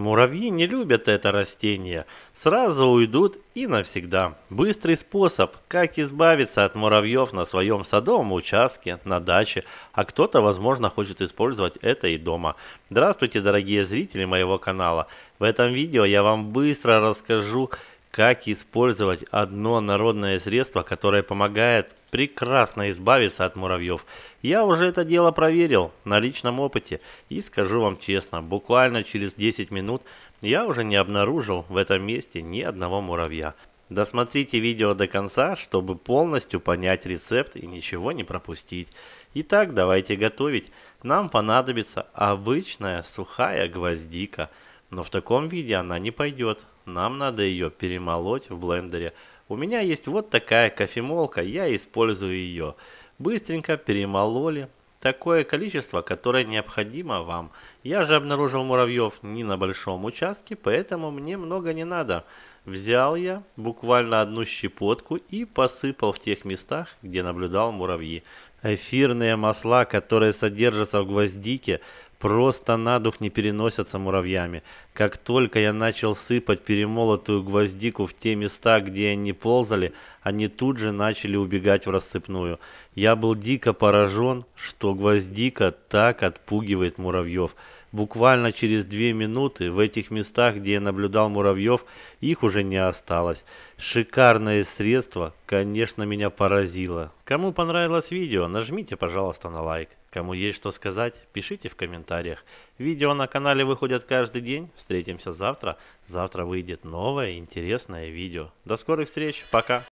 Муравьи не любят это растение, сразу уйдут и навсегда. Быстрый способ, как избавиться от муравьев на своем садовом участке, на даче, а кто-то, возможно, хочет использовать это и дома. Здравствуйте, дорогие зрители моего канала. В этом видео я вам быстро расскажу, как использовать одно народное средство, которое помогает прекрасно избавиться от муравьев. Я уже это дело проверил на личном опыте и скажу вам честно, буквально через 10 минут я уже не обнаружил в этом месте ни одного муравья. Досмотрите видео до конца, чтобы полностью понять рецепт и ничего не пропустить. Итак, давайте готовить. Нам понадобится обычная сухая гвоздика – но в таком виде она не пойдет. Нам надо ее перемолоть в блендере. У меня есть вот такая кофемолка, я использую ее. Быстренько перемололи. Такое количество, которое необходимо вам. Я же обнаружил муравьев не на большом участке, поэтому мне много не надо. Взял я буквально одну щепотку и посыпал в тех местах, где наблюдал муравьи. Эфирные масла, которые содержатся в гвоздике, просто на дух не переносятся муравьями. Как только я начал сыпать перемолотую гвоздику в те места, где они ползали, они тут же начали убегать в рассыпную. Я был дико поражен, что гвоздика так отпугивает муравьев. Буквально через две минуты в этих местах, где я наблюдал муравьев, их уже не осталось. Шикарное средство, конечно, меня поразило. Кому понравилось видео, нажмите, пожалуйста, на лайк. Кому есть что сказать, пишите в комментариях. Видео на канале выходят каждый день. Встретимся завтра. Завтра выйдет новое интересное видео. До скорых встреч. Пока.